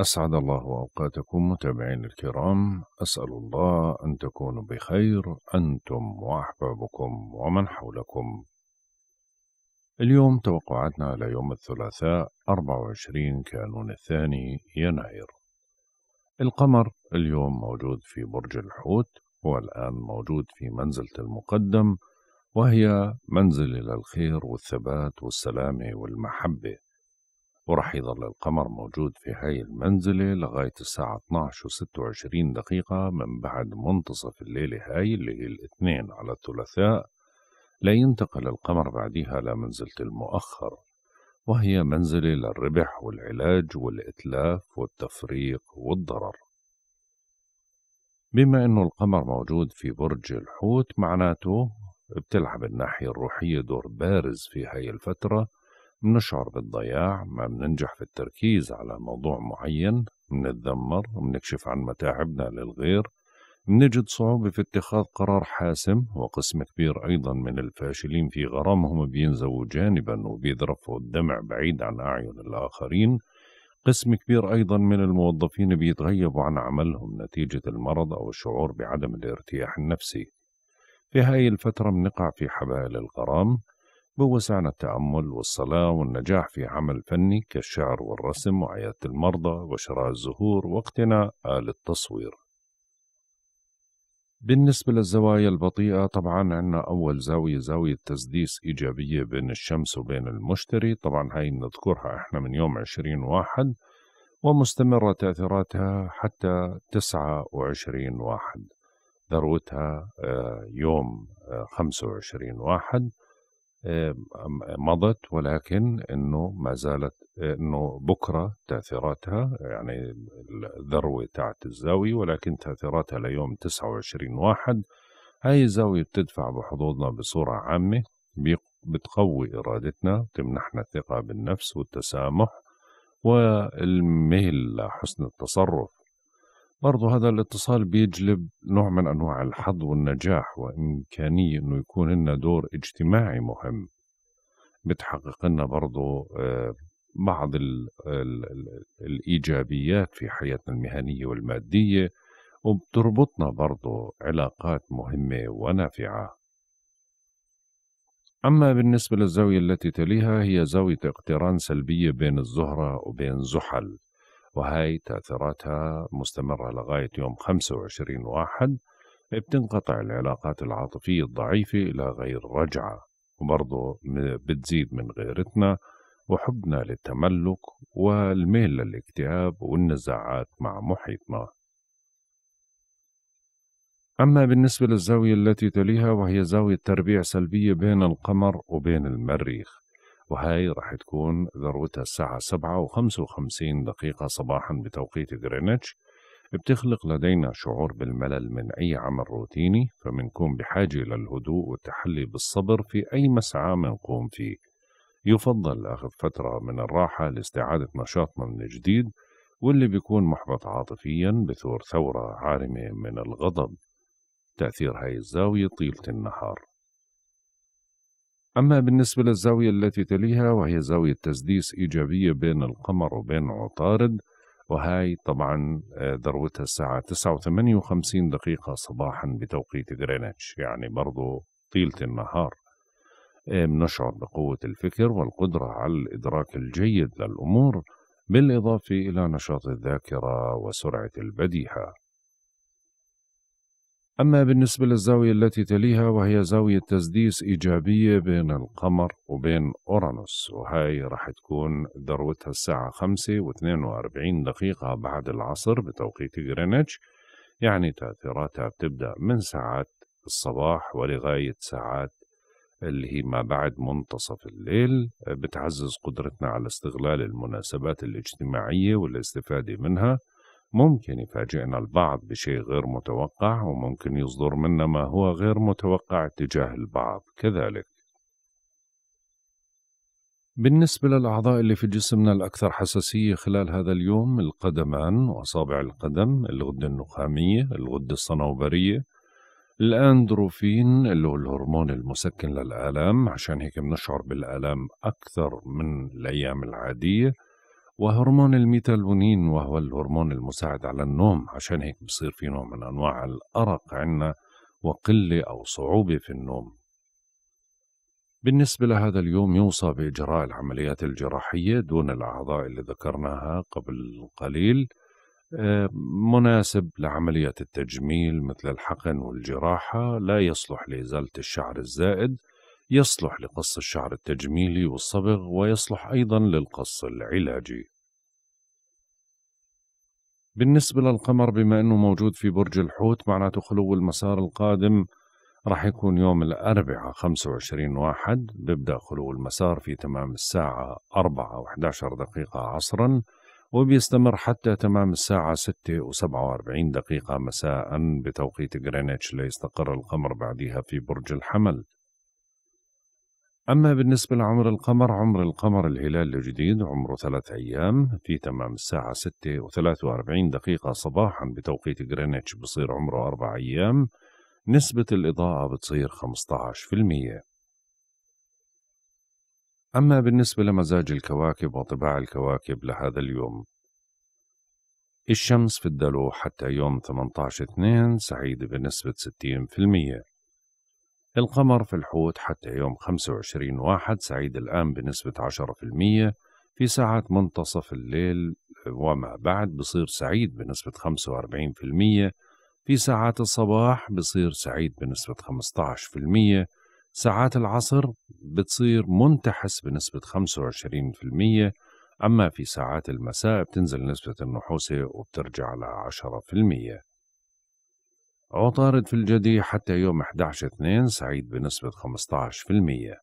أسعد الله أوقاتكم متابعين الكرام أسأل الله أن تكونوا بخير أنتم وأحبابكم ومن حولكم اليوم توقعاتنا على يوم الثلاثاء 24 كانون الثاني يناير القمر اليوم موجود في برج الحوت والآن موجود في منزلة المقدم وهي منزل إلى الخير والثبات والسلامة والمحبة ورح يظل القمر موجود في هاي المنزلة لغاية الساعة 12 و 26 دقيقة من بعد منتصف الليلة هاي اللي هي الاثنين على الثلاثاء لا ينتقل القمر بعدها لمنزلة المؤخر وهي منزلة للربح والعلاج والإتلاف والتفريق والضرر بما أنه القمر موجود في برج الحوت معناته بتلعب الناحية الروحية دور بارز في هاي الفترة بنشعر بالضياع ما بننجح في التركيز على موضوع معين بنتذمر وبنكشف عن متاعبنا للغير بنجد صعوبة في اتخاذ قرار حاسم وقسم كبير أيضا من الفاشلين في غرامهم بينزووا جانبا وبيذرفوا الدمع بعيد عن أعين الآخرين قسم كبير أيضا من الموظفين بيتغيبوا عن عملهم نتيجة المرض أو الشعور بعدم الارتياح النفسي في هاي الفترة بنقع في حبائل الغرام بوسعنا التأمل والصلاة والنجاح في عمل فني كالشعر والرسم وعيادة المرضى وشراء الزهور واقتناء آل التصوير بالنسبة للزوايا البطيئة طبعا عندنا أول زاوية زاوية تسديس إيجابية بين الشمس وبين المشتري طبعا هاي بنذكرها إحنا من يوم عشرين واحد ومستمرة تأثيراتها حتى تسعة وعشرين واحد ذروتها آه، يوم آه، خمسة وعشرين واحد مضت ولكن انه ما زالت انه بكره تاثيراتها يعني الذروه تاعت الزاويه ولكن تاثيراتها ليوم 29 واحد هاي الزاويه بتدفع بحظوظنا بصوره عامه بتقوي ارادتنا بتمنحنا الثقه بالنفس والتسامح والميل لحسن التصرف برضو هذا الاتصال بيجلب نوع من أنواع الحظ والنجاح وإمكانية أنه يكون لنا دور اجتماعي مهم بتحقق لنا برضو آه، بعض الـ الـ الـ الإيجابيات في حياتنا المهنية والمادية وبتربطنا برضو علاقات مهمة ونافعة أما بالنسبة للزاوية التي تليها هي زاوية اقتران سلبية بين الزهرة وبين زحل وهي تأثيراتها مستمرة لغاية يوم 25 واحد بتنقطع العلاقات العاطفية الضعيفة إلى غير رجعة وبرضه بتزيد من غيرتنا وحبنا للتملك والميل للاكتئاب والنزاعات مع محيطنا أما بالنسبة للزاوية التي تليها وهي زاوية تربيع سلبية بين القمر وبين المريخ وهاي راح تكون ذروتها الساعة سبعة وخمس وخمسين دقيقة صباحا بتوقيت غرينتش بتخلق لدينا شعور بالملل من أي عمل روتيني فمنكون بحاجة للهدوء والتحلي بالصبر في أي مسعى منقوم فيه يفضل أخذ فترة من الراحة لاستعادة نشاطنا من جديد واللي بيكون محبط عاطفيا بثور ثورة عارمة من الغضب تأثير هاي الزاوية طيلة النهار أما بالنسبة للزاوية التي تليها وهي زاوية تسديس إيجابية بين القمر وبين عطارد وهي طبعا آه، ذروتها الساعة 9.58 دقيقة صباحا بتوقيت غرينتش يعني برضو طيلة النهار آه، نشعر بقوة الفكر والقدرة على الإدراك الجيد للأمور بالإضافة إلى نشاط الذاكرة وسرعة البديهة أما بالنسبة للزاوية التي تليها وهي زاوية تسديس إيجابية بين القمر وبين أورانوس وهي راح تكون ذروتها الساعة 5 و42 دقيقة بعد العصر بتوقيت غرينتش يعني تأثيراتها بتبدأ من ساعات الصباح ولغاية ساعات اللي هي ما بعد منتصف الليل بتعزز قدرتنا على استغلال المناسبات الاجتماعية والاستفادة منها ممكن يفاجئنا البعض بشيء غير متوقع وممكن يصدر منا ما هو غير متوقع تجاه البعض كذلك بالنسبة للأعضاء اللي في جسمنا الأكثر حساسية خلال هذا اليوم القدمان وأصابع القدم الغدة النخامية الغدة الصنوبرية الأندروفين اللي هو الهرمون المسكن للآلام عشان هيك بنشعر بالآلام أكثر من الأيام العادية وهرمون الميتالونين وهو الهرمون المساعد على النوم عشان هيك بصير في نوع من أنواع الأرق عنا وقلة أو صعوبة في النوم بالنسبة لهذا اليوم يوصى بإجراء العمليات الجراحية دون الأعضاء اللي ذكرناها قبل قليل آه، مناسب لعملية التجميل مثل الحقن والجراحة لا يصلح لإزالة الشعر الزائد يصلح لقص الشعر التجميلي والصبغ ويصلح أيضا للقص العلاجي بالنسبة للقمر بما أنه موجود في برج الحوت معناته خلو المسار القادم راح يكون يوم الأربعاء 25 واحد بيبدأ خلو المسار في تمام الساعة 4 و11 دقيقة عصرا وبيستمر حتى تمام الساعة 6 و47 دقيقة مساء بتوقيت غرينتش ليستقر القمر بعدها في برج الحمل أما بالنسبة لعمر القمر عمر القمر الهلال الجديد عمره ثلاث أيام في تمام الساعة ستة وثلاث وأربعين دقيقة صباحا بتوقيت غرينتش بصير عمره أربع أيام نسبة الإضاءة بتصير في المية أما بالنسبة لمزاج الكواكب وطباع الكواكب لهذا اليوم الشمس في الدلو حتى يوم 18/2 سعيدة بنسبة 60% القمر في الحوت حتى يوم 25 واحد سعيد الآن بنسبة 10% في ساعات منتصف الليل وما بعد بصير سعيد بنسبة 45% في ساعات الصباح بصير سعيد بنسبة 15% ساعات العصر بتصير منتحس بنسبة 25% أما في ساعات المساء بتنزل نسبة النحوسة وبترجع ل 10% عطارد في الجدي حتى يوم 11/2 سعيد بنسبة 15%.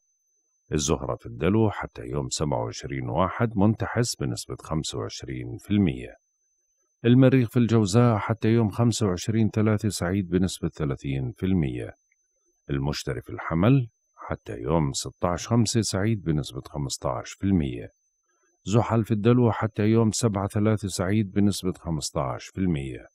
الزهرة في الدلو حتى يوم 27/1 منتحس بنسبة 25%. المريخ في الجوزاء حتى يوم 25/3 سعيد بنسبة 30%. المشتري في الحمل حتى يوم 16/5 سعيد بنسبة 15%. زحل في الدلو حتى يوم 7/3 سعيد بنسبة 15%.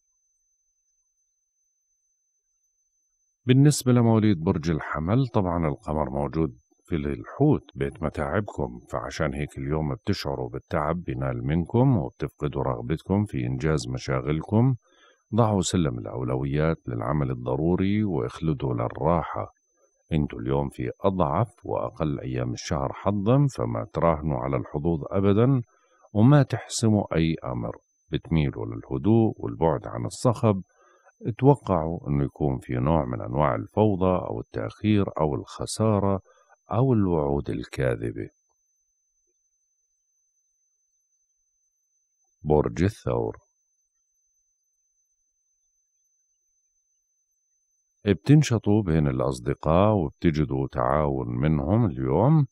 بالنسبة لمواليد برج الحمل طبعا القمر موجود في الحوت بيت متاعبكم فعشان هيك اليوم بتشعروا بالتعب بينال منكم وبتفقدوا رغبتكم في إنجاز مشاغلكم ضعوا سلم الأولويات للعمل الضروري واخلدوا للراحة انتوا اليوم في أضعف وأقل أيام الشهر حظا فما تراهنوا على الحظوظ أبدا وما تحسموا أي أمر بتميلوا للهدوء والبعد عن الصخب اتوقعوا أنه يكون في نوع من أنواع الفوضى أو التأخير أو الخسارة أو الوعود الكاذبة برج الثور بتنشطوا بين الأصدقاء وبتجدوا تعاون منهم اليوم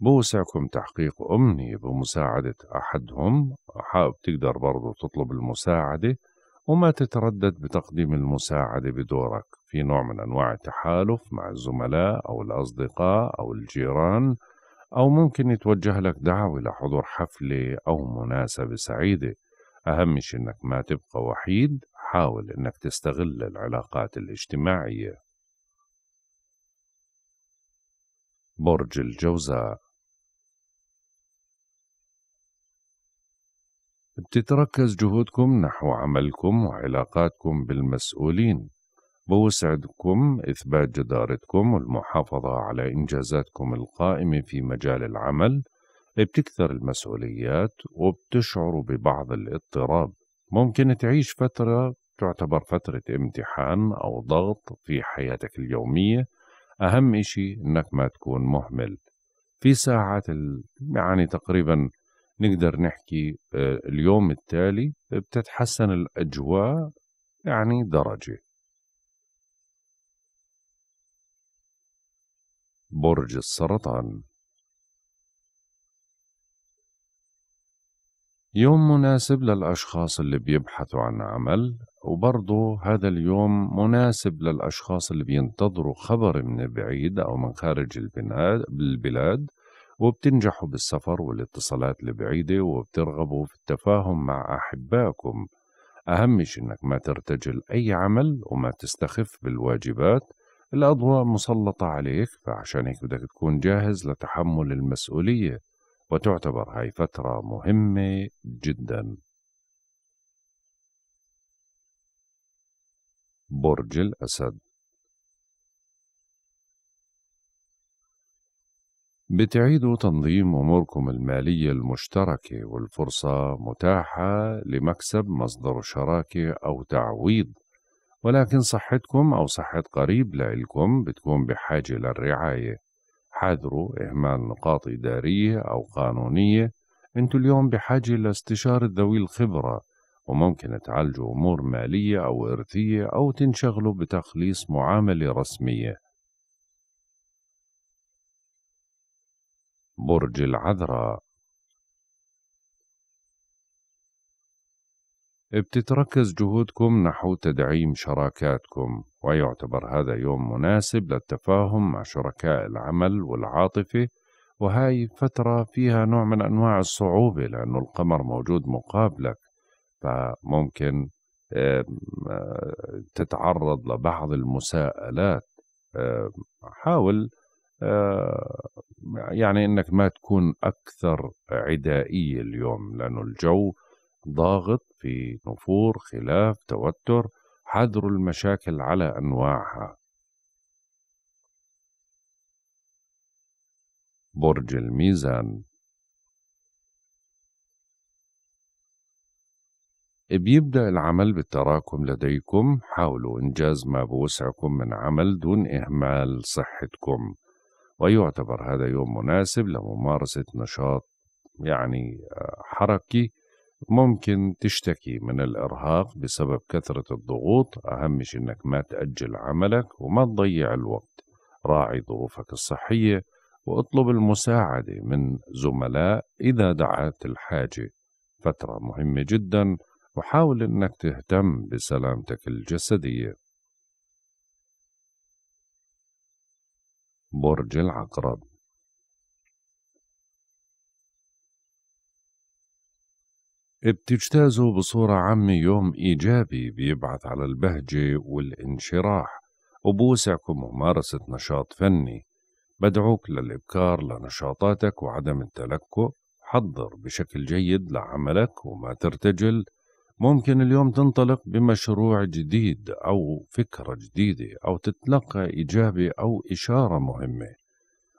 بوسعكم تحقيق أمنية بمساعدة أحدهم حابب تقدر برضو تطلب المساعدة وما تتردد بتقديم المساعدة بدورك في نوع من أنواع التحالف مع الزملاء أو الأصدقاء أو الجيران أو ممكن يتوجه لك دعوة لحضور حفلة أو مناسبة سعيدة أهم شيء إنك ما تبقى وحيد حاول إنك تستغل العلاقات الاجتماعية برج الجوزاء بتتركز جهودكم نحو عملكم وعلاقاتكم بالمسؤولين بوسعدكم إثبات جدارتكم والمحافظة على إنجازاتكم القائمة في مجال العمل بتكثر المسؤوليات وبتشعر ببعض الاضطراب ممكن تعيش فترة تعتبر فترة امتحان أو ضغط في حياتك اليومية أهم إشي إنك ما تكون مهمل في ساعات ال... يعني تقريبا نقدر نحكي آه، اليوم التالي بتتحسن الأجواء يعني درجة برج السرطان يوم مناسب للأشخاص اللي بيبحثوا عن عمل وبرضه هذا اليوم مناسب للأشخاص اللي بينتظروا خبر من بعيد أو من خارج البلاد وبتنجحوا بالسفر والاتصالات البعيدة وبترغبوا في التفاهم مع أحبائكم أهم شيء إنك ما ترتجل أي عمل وما تستخف بالواجبات الأضواء مسلطة عليك فعشان هيك بدك تكون جاهز لتحمل المسؤولية وتعتبر هاي فترة مهمة جدا برج الأسد بتعيدوا تنظيم أموركم المالية المشتركة والفرصة متاحة لمكسب مصدر شراكة أو تعويض ولكن صحتكم أو صحة قريب لإلكم بتكون بحاجة للرعاية حاذروا إهمال نقاط إدارية أو قانونية أنتوا اليوم بحاجة لاستشارة ذوي الخبرة وممكن تعالجوا أمور مالية أو إرثية أو تنشغلوا بتخليص معاملة رسمية برج العذراء بتتركز جهودكم نحو تدعيم شراكاتكم ويعتبر هذا يوم مناسب للتفاهم مع شركاء العمل والعاطفة وهاي فترة فيها نوع من أنواع الصعوبة لأنه القمر موجود مقابلك فممكن آه، تتعرض لبعض المساءلات حاول آه، يعني انك ما تكون اكثر عدائيه اليوم لانه الجو ضاغط في نفور خلاف توتر حذر المشاكل على انواعها برج الميزان بيبدأ العمل بالتراكم لديكم حاولوا إنجاز ما بوسعكم من عمل دون إهمال صحتكم ويعتبر هذا يوم مناسب لممارسة نشاط يعني آه، حركي ممكن تشتكي من الإرهاق بسبب كثرة الضغوط أهم شيء إنك ما تأجل عملك وما تضيع الوقت راعي ظروفك الصحية واطلب المساعدة من زملاء إذا دعت الحاجة فترة مهمة جدا وحاول إنك تهتم بسلامتك الجسدية برج العقرب بتجتازوا بصورة عامة يوم إيجابي بيبعث على البهجة والانشراح وبوسعكم ممارسة نشاط فني بدعوك للإبكار لنشاطاتك وعدم التلكؤ حضر بشكل جيد لعملك وما ترتجل ممكن اليوم تنطلق بمشروع جديد أو فكرة جديدة أو تتلقى إجابة أو إشارة مهمة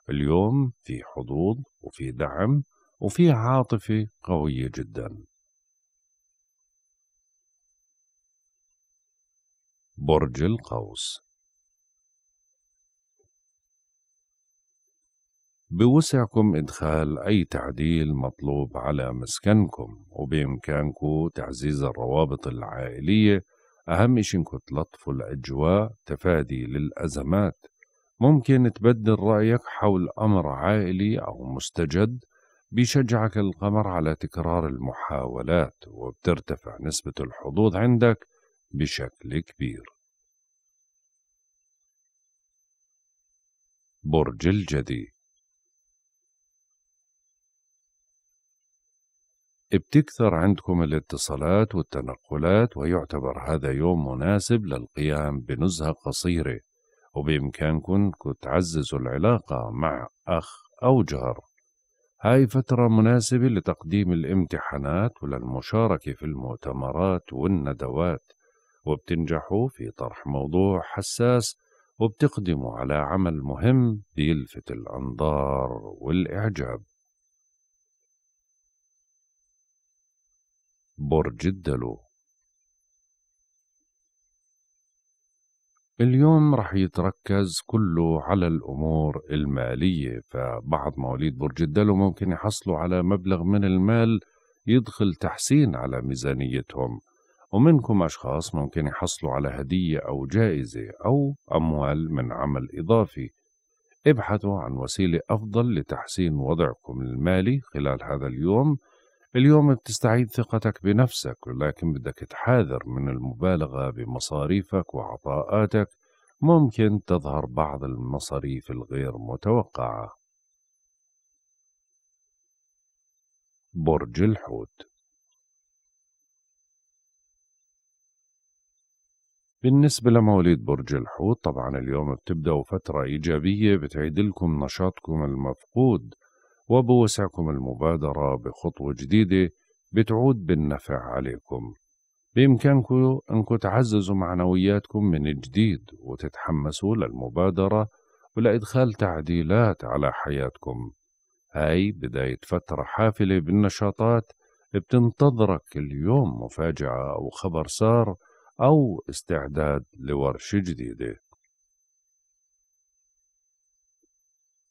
اليوم في حظوظ وفي دعم وفي عاطفة قوية جدا برج القوس بوسعكم إدخال أي تعديل مطلوب على مسكنكم وبإمكانكم تعزيز الروابط العائلية أهم شيء إنكم تلطفوا الأجواء تفادي للأزمات ممكن تبدل رأيك حول أمر عائلي أو مستجد بيشجعك القمر على تكرار المحاولات وبترتفع نسبة الحظوظ عندك بشكل كبير برج الجدي بتكثر عندكم الاتصالات والتنقلات ويعتبر هذا يوم مناسب للقيام بنزهة قصيرة وبإمكانكم تعززوا العلاقة مع أخ أو جار هاي فترة مناسبة لتقديم الامتحانات وللمشاركة في المؤتمرات والندوات وبتنجحوا في طرح موضوع حساس وبتقدموا على عمل مهم بيلفت الأنظار والإعجاب برج الدلو اليوم رح يتركز كله على الأمور المالية فبعض مواليد برج الدلو ممكن يحصلوا على مبلغ من المال يدخل تحسين على ميزانيتهم ومنكم أشخاص ممكن يحصلوا على هدية أو جائزة أو أموال من عمل إضافي ابحثوا عن وسيلة أفضل لتحسين وضعكم المالي خلال هذا اليوم اليوم بتستعيد ثقتك بنفسك ولكن بدك تحاذر من المبالغة بمصاريفك وعطاءاتك ممكن تظهر بعض المصاريف الغير متوقعة برج الحوت بالنسبة لمواليد برج الحوت طبعا اليوم بتبدأوا فترة إيجابية بتعيد لكم نشاطكم المفقود وبوسعكم المبادرة بخطوة جديدة بتعود بالنفع عليكم بإمكانكم أنكم تعززوا معنوياتكم من جديد وتتحمسوا للمبادرة ولإدخال تعديلات على حياتكم هاي بداية فترة حافلة بالنشاطات بتنتظرك اليوم مفاجأة أو خبر سار أو استعداد لورشة جديدة